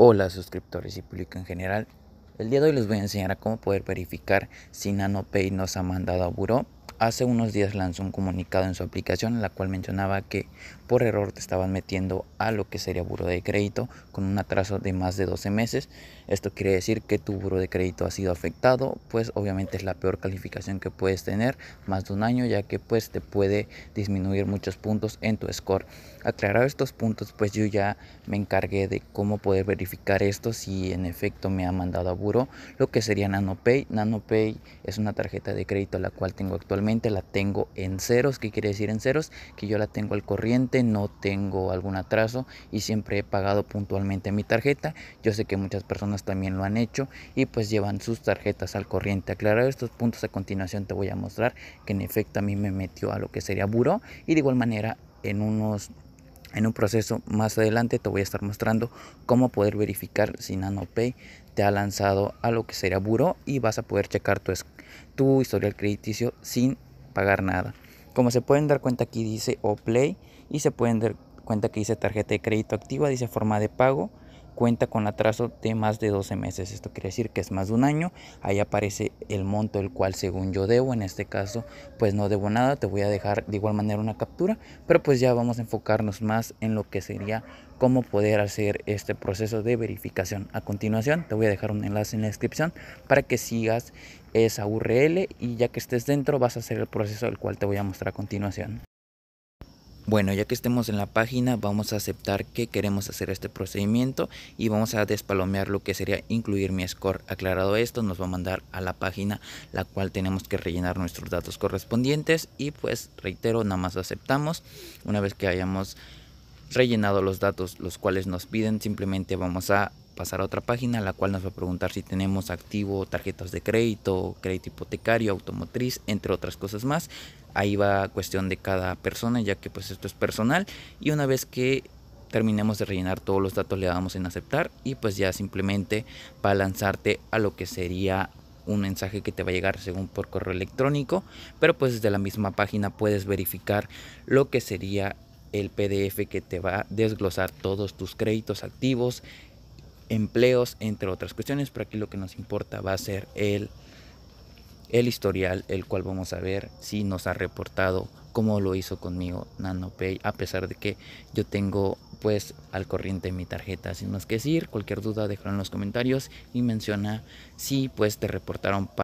Hola suscriptores y público en general, el día de hoy les voy a enseñar a cómo poder verificar si NanoPay nos ha mandado a buro. Hace unos días lanzó un comunicado en su aplicación en la cual mencionaba que por error te estaban metiendo a lo que sería buro de crédito con un atraso de más de 12 meses. Esto quiere decir que tu buro de crédito ha sido afectado, pues obviamente es la peor calificación que puedes tener, más de un año, ya que pues te puede disminuir muchos puntos en tu score. Aclarado estos puntos, pues yo ya me encargué de cómo poder verificar esto si en efecto me ha mandado a buro lo que sería NanoPay. NanoPay es una tarjeta de crédito la cual tengo actualmente, la tengo en ceros. ¿Qué quiere decir en ceros? Que yo la tengo al corriente, no tengo algún atraso y siempre he pagado puntualmente mi tarjeta. Yo sé que muchas personas también lo han hecho y pues llevan sus tarjetas al corriente. aclarado estos puntos a continuación te voy a mostrar que en efecto a mí me metió a lo que sería buró y de igual manera en unos en un proceso más adelante te voy a estar mostrando cómo poder verificar si NanoPay te ha lanzado a lo que será buró y vas a poder checar tu, tu historial crediticio sin pagar nada. Como se pueden dar cuenta aquí dice OPlay y se pueden dar cuenta que dice tarjeta de crédito activa, dice forma de pago cuenta con atraso de más de 12 meses. Esto quiere decir que es más de un año. Ahí aparece el monto el cual según yo debo. En este caso, pues no debo nada. Te voy a dejar de igual manera una captura. Pero pues ya vamos a enfocarnos más en lo que sería cómo poder hacer este proceso de verificación. A continuación, te voy a dejar un enlace en la descripción para que sigas esa URL y ya que estés dentro vas a hacer el proceso el cual te voy a mostrar a continuación. Bueno, ya que estemos en la página, vamos a aceptar que queremos hacer este procedimiento y vamos a despalomear lo que sería incluir mi score. Aclarado esto, nos va a mandar a la página la cual tenemos que rellenar nuestros datos correspondientes y pues reitero, nada más aceptamos. Una vez que hayamos rellenado los datos los cuales nos piden, simplemente vamos a pasar a otra página, la cual nos va a preguntar si tenemos activo tarjetas de crédito, crédito hipotecario, automotriz, entre otras cosas más. Ahí va cuestión de cada persona, ya que pues esto es personal. Y una vez que terminemos de rellenar todos los datos, le damos en aceptar y pues ya simplemente va a lanzarte a lo que sería un mensaje que te va a llegar según por correo electrónico, pero pues desde la misma página puedes verificar lo que sería el PDF que te va a desglosar todos tus créditos activos, empleos, entre otras cuestiones, pero aquí lo que nos importa va a ser el, el historial, el cual vamos a ver si nos ha reportado cómo lo hizo conmigo NanoPay, a pesar de que yo tengo pues al corriente mi tarjeta, sin más que decir, cualquier duda déjalo en los comentarios y menciona si pues te reportaron